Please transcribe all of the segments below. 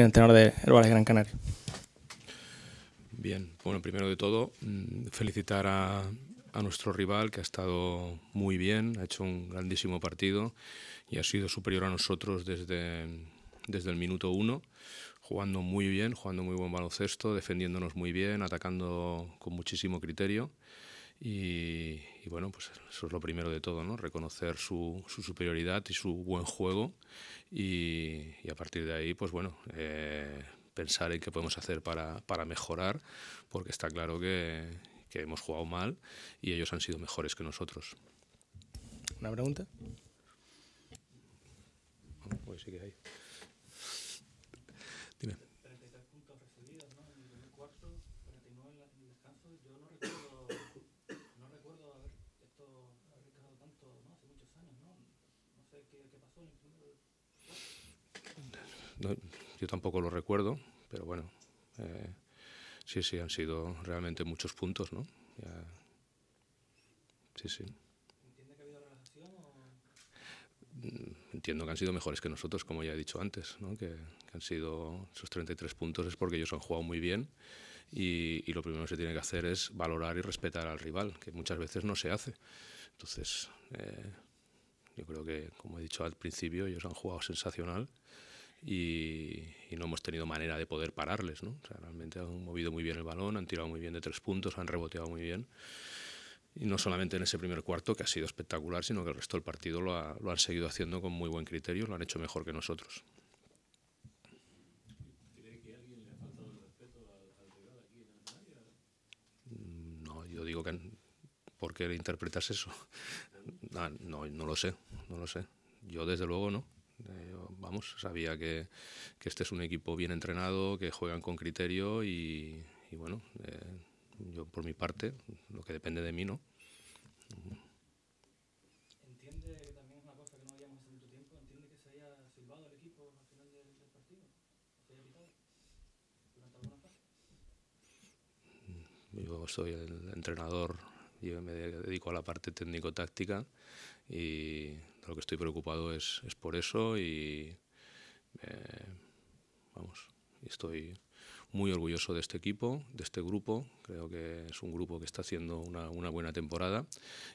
el entrenador de Herbales Gran Canaria. Bien, bueno, primero de todo, mm, felicitar a, a nuestro rival que ha estado muy bien, ha hecho un grandísimo partido y ha sido superior a nosotros desde, desde el minuto uno, jugando muy bien, jugando muy buen baloncesto, defendiéndonos muy bien, atacando con muchísimo criterio. Y, bueno, pues eso es lo primero de todo, ¿no? Reconocer su, su superioridad y su buen juego y, y, a partir de ahí, pues bueno, eh, pensar en qué podemos hacer para, para mejorar, porque está claro que, que, hemos jugado mal y ellos han sido mejores que nosotros. ¿Una pregunta? Ah, pues sí que hay. Dime. puntos recibidos, ¿no? En el cuarto, 49 en el descanso, yo no yo tampoco lo recuerdo, pero bueno, eh, sí, sí, han sido realmente muchos puntos, ¿no? sí, sí. ¿Entiende que ha habido relación? O... Entiendo que han sido mejores que nosotros, como ya he dicho antes, ¿no? que, han sido esos 33 puntos es porque ellos han jugado muy bien y, y, lo primero que se tiene que hacer es valorar y respetar al rival, que muchas veces no se hace. Entonces, eh, yo creo que, como he dicho al principio, ellos han jugado sensacional y, no hemos tenido manera de poder pararles. ¿no? realmente han movido muy bien el balón, han tirado muy bien de tres puntos, han reboteado muy bien. Y no solamente en ese primer cuarto, que ha sido espectacular, sino que el resto del partido lo, han seguido haciendo con muy buen criterio, lo han hecho mejor que nosotros. No, yo digo que ¿por qué interpretas eso? Ah, no, no lo sé, no lo sé. Yo desde luego no. Eh, vamos, sabía que, que, este es un equipo bien entrenado, que juegan con criterio y, y bueno, eh, yo por mi parte, lo que depende de mí, ¿no? ¿Entiende que también es una cosa que no habíamos hace mucho tiempo? ¿Entiende que se haya silbado el equipo al final del, del partido? ¿Se haya quitado? durante alguna fase? Yo soy el entrenador yo me dedico a la parte técnico-táctica y lo que estoy preocupado es, es por eso y eh, vamos, estoy muy orgulloso de este equipo, de este grupo. Creo que es un grupo que está haciendo una, buena temporada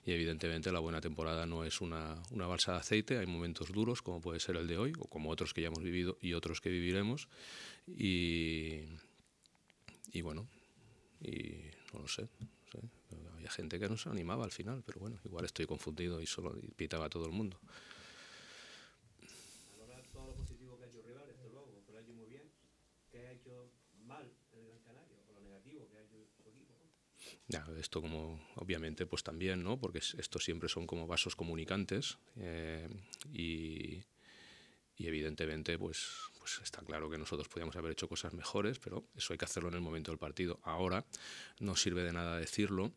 y evidentemente la buena temporada no es una, balsa de aceite. Hay momentos duros como puede ser el de hoy o como otros que ya hemos vivido y otros que viviremos. Y, y bueno, y no lo sé, gente que no se animaba al final, pero bueno, igual estoy confundido y solo pitaba a todo el mundo. positivo que Rival, luego, muy bien, ha hecho mal el Gran o lo negativo que ha hecho equipo. esto como obviamente pues también, ¿no? Porque estos siempre son como vasos comunicantes eh, y, evidentemente pues, pues está claro que nosotros podíamos haber hecho cosas mejores, pero eso hay que hacerlo en el momento del partido. Ahora no sirve de nada decirlo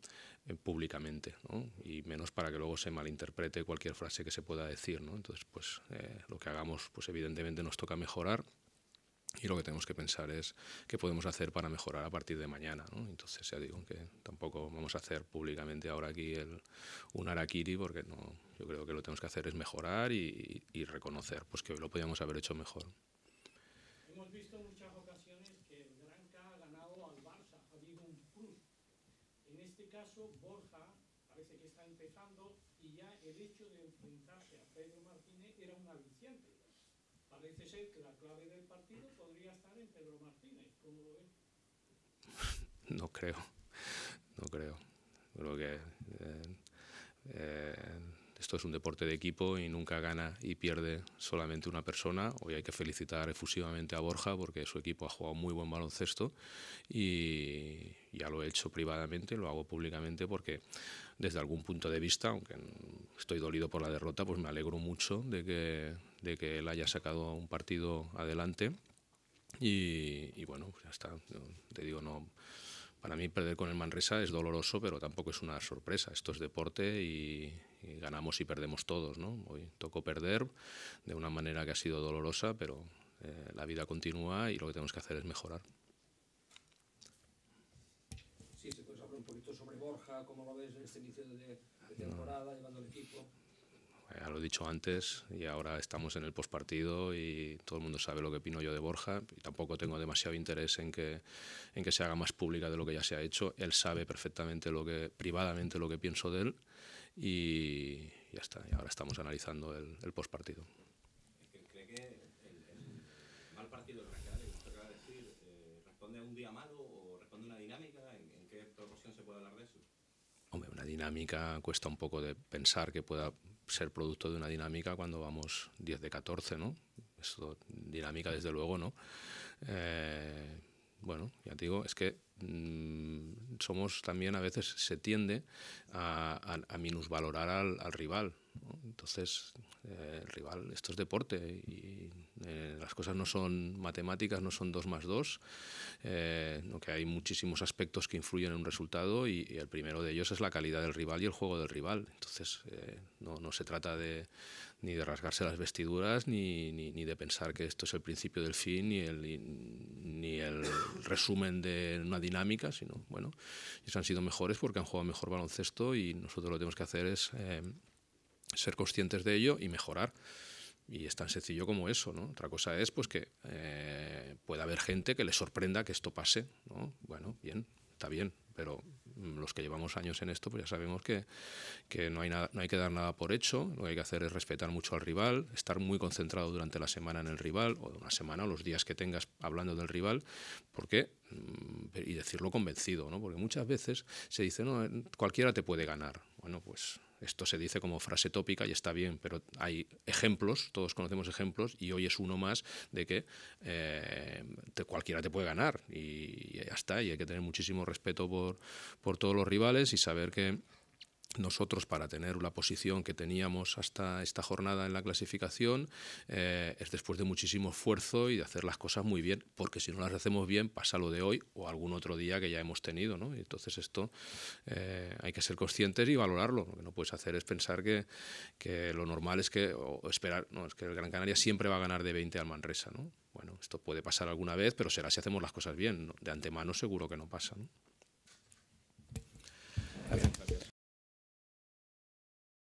eh, públicamente y menos para que luego se malinterprete cualquier frase que se pueda decir. ¿no? Entonces, pues eh, lo que hagamos, pues evidentemente nos toca mejorar y lo que tenemos que pensar es qué podemos hacer para mejorar a partir de mañana. Entonces, ya digo que tampoco vamos a hacer públicamente ahora aquí el, un arakiri porque no, yo creo que lo que tenemos que hacer es mejorar y, reconocer pues, que lo podíamos haber hecho mejor. caso, Borja parece que está empezando y ya el hecho de enfrentarse a Pedro Martínez era un aliciente. Parece ser que la clave del partido podría estar en Pedro Martínez. ¿Cómo lo ven? No creo, no creo. Creo que eh, eh, es un deporte de equipo y nunca gana y pierde solamente una persona. Hoy hay que felicitar efusivamente a Borja porque su equipo ha jugado muy buen baloncesto y ya lo he hecho privadamente, lo hago públicamente porque desde algún punto de vista, aunque estoy dolido por la derrota, pues me alegro mucho de que, de que él haya sacado un partido adelante. Y, y bueno, pues ya está, te digo, no para mí perder con el Manresa es doloroso, pero tampoco es una sorpresa. Esto es deporte y, ganamos y perdemos todos. ¿no? Hoy tocó perder de una manera que ha sido dolorosa, pero eh, la vida continúa y lo que tenemos que hacer es mejorar. Sí, se puede hablar un poquito sobre Borja, cómo lo ves en este inicio de, temporada, llevando el equipo. Eh, ya lo he dicho antes y ahora estamos en el postpartido y todo el mundo sabe lo que opino yo de Borja y tampoco tengo demasiado interés en que, en que se haga más pública de lo que ya se ha hecho. Él sabe perfectamente lo que, privadamente lo que pienso de él y ya está. Y ahora estamos analizando el, el postpartido. ¿Cree que el, mal partido acaba de decir, eh, responde a un día malo o responde a una dinámica? ¿En, ¿En, qué proporción se puede hablar de eso? Hombre, una dinámica cuesta un poco de pensar que pueda ser producto de una dinámica cuando vamos 10 de 14, ¿no? Eso, dinámica desde luego, ¿no? Eh, bueno, ya te digo, es que mm, somos también a veces se tiende a, minusvalorar al, rival. Entonces, eh, el rival, esto es deporte y eh, las cosas no son matemáticas, no son dos más dos, eh, que hay muchísimos aspectos que influyen en un resultado y, el primero de ellos es la calidad del rival y el juego del rival. Entonces, eh, no, no, se trata de, ni de rasgarse las vestiduras ni, ni, ni, de pensar que esto es el principio del fin ni el ni el resumen de una dinámica, sino, bueno, ellos han sido mejores porque han jugado mejor baloncesto y nosotros lo que tenemos que hacer es eh, ser conscientes de ello y mejorar. Y es tan sencillo como eso, ¿no? Otra cosa es pues que eh, pueda haber gente que le sorprenda que esto pase, ¿no? Bueno, bien, está bien, pero los que llevamos años en esto, pues ya sabemos que, que no, hay nada, no hay que dar nada por hecho, lo que hay que hacer es respetar mucho al rival, estar muy concentrado durante la semana en el rival, o de una semana, o los días que tengas hablando del rival, porque mm, y decirlo convencido, ¿no? porque muchas veces se dice, no, eh, cualquiera te puede ganar. Bueno, pues esto se dice como frase tópica y está bien, pero hay ejemplos, todos conocemos ejemplos, y hoy es uno más de que eh, cualquiera te puede ganar. Y, y, ya está, y hay que tener muchísimo respeto por, por todos los rivales y saber que nosotros para tener la posición que teníamos hasta esta jornada en la clasificación eh, es después de muchísimo esfuerzo y de hacer las cosas muy bien, porque si no las hacemos bien pasa lo de hoy o algún otro día que ya hemos tenido. ¿no? entonces esto eh, hay que ser conscientes y valorarlo. Lo que no puedes hacer es pensar que, lo normal es que, esperar, no, es que el Gran Canaria siempre va a ganar de 20 al Manresa. Bueno, esto puede pasar alguna vez, pero será si hacemos las cosas bien. De antemano seguro que no pasa.